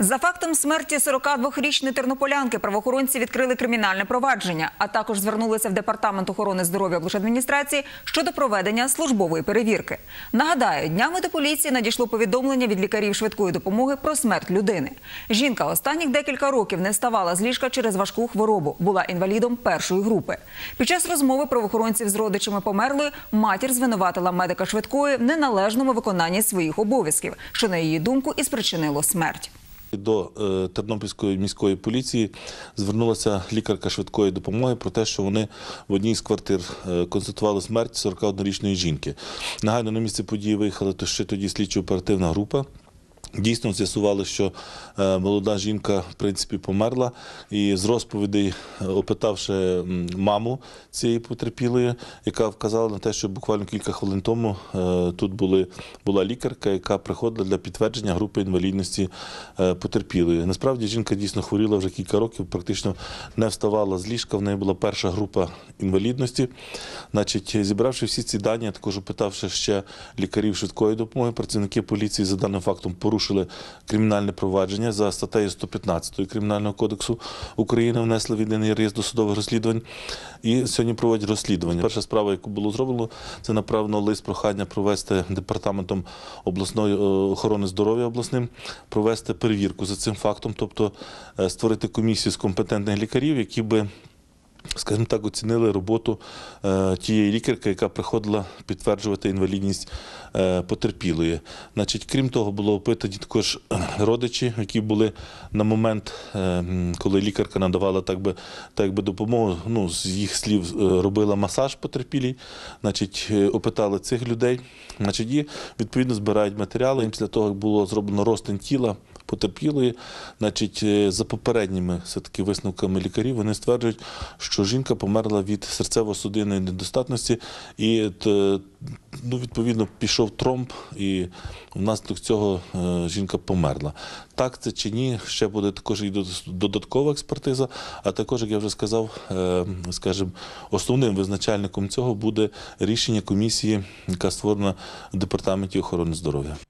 За фактом смерті 42-річної тернополянки правоохоронці відкрили кримінальне провадження, а також звернулися в департамент охорони здоров'я облдержадміністрації щодо проведення службової перевірки. Нагадаю, днями до поліції надійшло повідомлення від лікарів швидкої допомоги про смерть людини. Жінка останніх декілька років не ставала з ліжка через важку хворобу, була інвалідом першої групи. Під час розмови правоохоронців з родичами померлої матір звинуватила медика швидкої в неналежному виконанні своїх обов'язків, що на її думку і спричинило смерть. До е, Тернопільської міської поліції звернулася лікарка швидкої допомоги про те, що вони в одній з квартир е, констатували смерть 41-річної жінки. Нагайно на місце події виїхала ще тоді слідчо оперативна група. Дійсно з'ясували, що е, молода жінка в принципі померла, і з розповідей, е, опитавши маму цієї потерпілої, яка вказала на те, що буквально кілька хвилин тому е, тут були була лікарка, яка приходила для підтвердження групи інвалідності потерпілої. Насправді жінка дійсно хворіла вже кілька років, практично не вставала з ліжка. В неї була перша група інвалідності. Значить, зібравши всі ці дані, також опитавши ще лікарів швидкої допомоги, працівники поліції за даним фактом порушили порушили кримінальне провадження за статтею 115 Кримінального кодексу України, внесли в реєстр досудових розслідувань і сьогодні проводять розслідування. Перша справа, яку було зроблено, це направлено лист прохання провести департаментом обласної е, охорони здоров'я обласним, провести перевірку за цим фактом, тобто е, створити комісію з компетентних лікарів, які би Скажімо так, оцінили роботу е, тієї лікарки, яка приходила підтверджувати інвалідність е, потерпілої. Значить, Крім того, було опитані також е, родичі, які були на момент, коли лікарка надавала так би, так би допомогу, ну, з їх слів робила масаж потерпілій, значить, опитали цих людей. Значить, І відповідно збирають матеріали. І після того, як було зроблено розтин тіла, потерпілої, значить, е, за попередніми все-таки висновками лікарів, вони стверджують, що жінка померла від серцево-судинної недостатності, і е, ну, відповідно пішов тромб, і внаслідок цього е, жінка померла. Так це чи ні? Ще буде також і додаткова експертиза. А також, як я вже сказав, скажімо, основним визначальником цього буде рішення комісії, яка створена в департаменті охорони здоров'я.